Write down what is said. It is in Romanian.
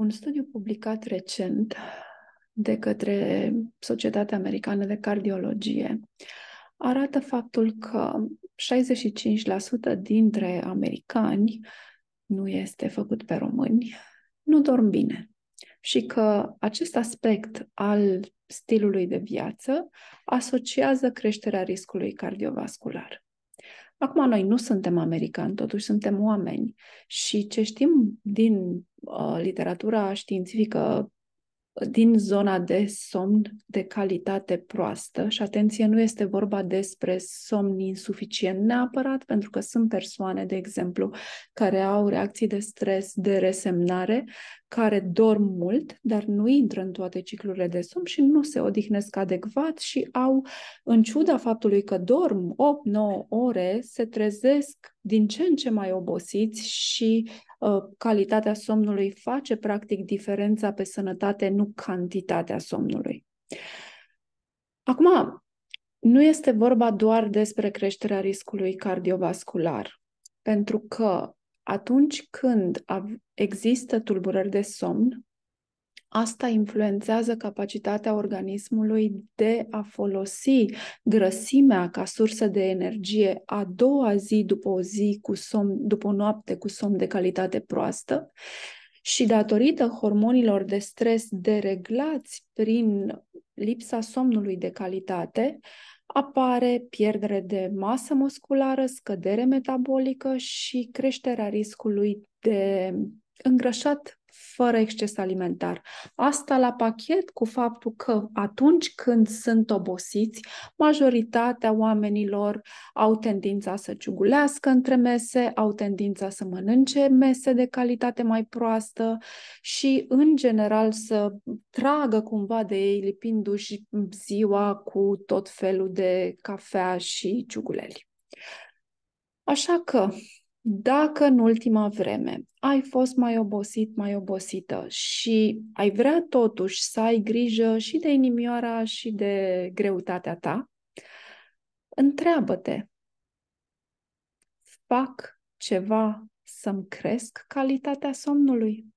Un studiu publicat recent de către Societatea Americană de Cardiologie arată faptul că 65% dintre americani, nu este făcut pe români, nu dorm bine și că acest aspect al stilului de viață asociază creșterea riscului cardiovascular. Acum, noi nu suntem americani, totuși suntem oameni și ce știm din Uh, literatura științifică din zona de somn de calitate proastă și atenție, nu este vorba despre somn insuficient neapărat, pentru că sunt persoane, de exemplu, care au reacții de stres, de resemnare, care dorm mult, dar nu intră în toate ciclurile de somn și nu se odihnesc adecvat și au, în ciuda faptului că dorm 8-9 ore, se trezesc din ce în ce mai obosiți și uh, calitatea somnului face practic diferența pe sănătate, nu cantitatea somnului. Acum, nu este vorba doar despre creșterea riscului cardiovascular, pentru că atunci când există tulburări de somn, asta influențează capacitatea organismului de a folosi grăsimea ca sursă de energie a doua zi după o zi cu somn, după o noapte cu somn de calitate proastă și datorită hormonilor de stres dereglați prin lipsa somnului de calitate, apare pierdere de masă musculară, scădere metabolică și creșterea riscului de îngrășat fără exces alimentar. Asta la pachet cu faptul că atunci când sunt obosiți, majoritatea oamenilor au tendința să ciugulească între mese, au tendința să mănânce mese de calitate mai proastă și, în general, să tragă cumva de ei, lipindu-și ziua cu tot felul de cafea și ciuguleli. Așa că dacă în ultima vreme ai fost mai obosit, mai obosită și ai vrea totuși să ai grijă și de inimioara și de greutatea ta, întreabă-te, fac ceva să-mi cresc calitatea somnului?